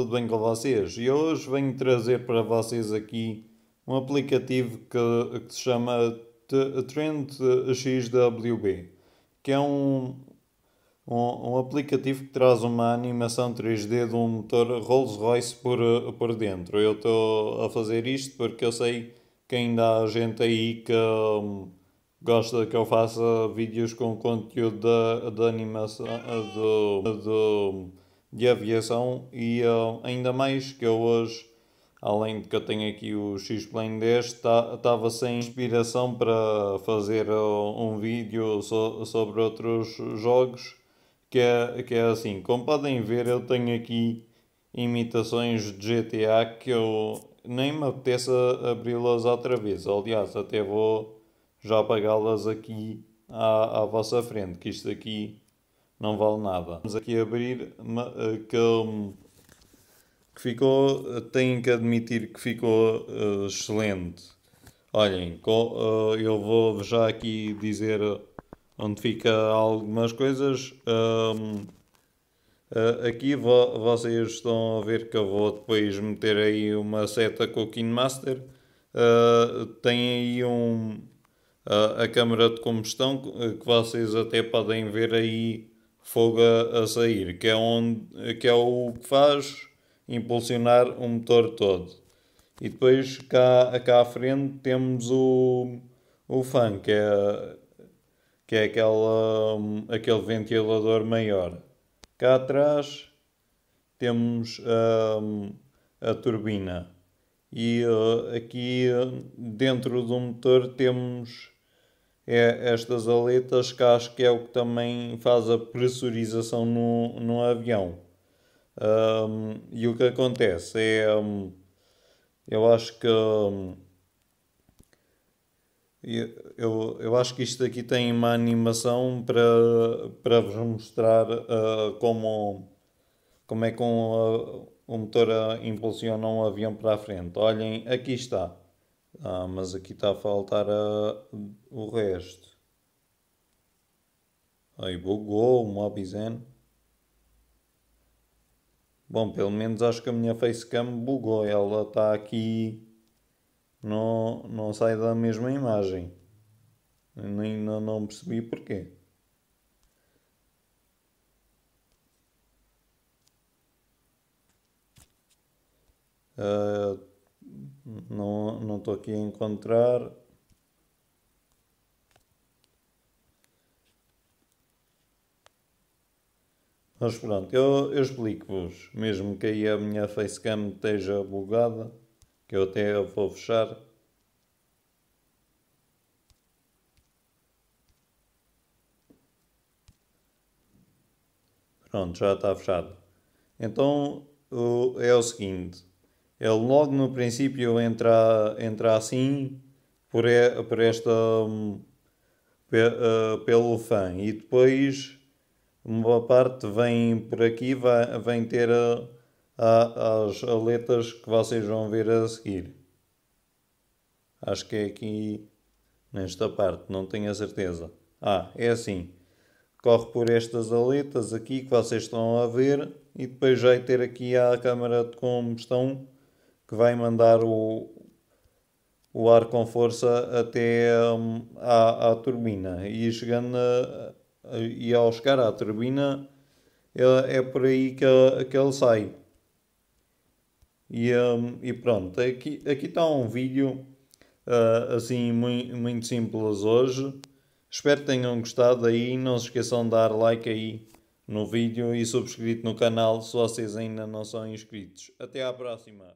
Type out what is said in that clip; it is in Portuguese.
tudo bem com vocês? E hoje venho trazer para vocês aqui um aplicativo que, que se chama Trend XWB, que é um, um, um, aplicativo que traz uma animação 3D de um motor Rolls-Royce por, por dentro. Eu estou a fazer isto porque eu sei que ainda há gente aí que um, gosta que eu faça vídeos com conteúdo da, da animação do, do de aviação e uh, ainda mais que eu hoje, além de que eu tenho aqui o X-Plane 10, estava sem inspiração para fazer uh, um vídeo so sobre outros jogos, que é, que é assim, como podem ver eu tenho aqui imitações de GTA que eu nem me apeteça abri-las outra vez, aliás até vou já apagá-las aqui à, à vossa frente, que isto aqui não vale nada. Vamos aqui abrir que ficou, tenho que admitir que ficou uh, excelente. Olhem, com, uh, eh, eu vou já aqui dizer onde fica algumas coisas. Um, ehm, uh, eh, aqui vo vocês estão a ver que eu vou depois meter aí uma seta com o KinMaster. tem aí um, a câmara de combustão que vocês até podem ver aí fogo a, a, sair, que é, onde, que é o que faz impulsionar o motor todo. E depois cá, cá à frente temos o, o fan, que é, que é aquela, aquele ventilador maior. Cá atrás temos um, a turbina. E uh, aqui eh, dentro do motor temos é estas aletas que acho que é o que também faz a pressurização no, no avião. Um, e o que acontece é. Um, eu acho que. Um, eu, eu acho que isto aqui tem uma animação para, para vos mostrar uh, como, como é que um, uh, um motor impulsiona um avião para a frente. Olhem, aqui está. Ah, mas aqui está a faltar a, o resto. Aí bugou o Mobizen. Bom, pelo menos acho que a minha facecam bugou. Ela está aqui. Não, não sai da mesma imagem. Nem não percebi porquê. Uh, não, não estou aqui a encontrar. Mas pronto, eu, eu explico-vos, mesmo que aí a minha facecam esteja bugada, que eu até vou fechar. Pronto, já está fechado. Então o, é o seguinte. Ele é logo no princípio entra, entra assim por, por esta hum, eh, pelo fã e depois uma parte vem por aqui, vai, vem ter a, a, as letras que vocês vão ver a seguir. Acho que é aqui nesta parte, não tenho a certeza. Ah, é assim. Corre por estas aletas aqui que vocês estão a ver e depois vai ter aqui a câmara de combustão que vai mandar o, o ar com força até um, à, à turbina e chegando e ao chegar à turbina é, é por aí que, que ele sai e, um, e pronto aqui aqui está um vídeo uh, assim muito, muito simples hoje espero que tenham gostado aí não se esqueçam de dar like aí no vídeo e subscrito no canal se vocês ainda não são inscritos até à próxima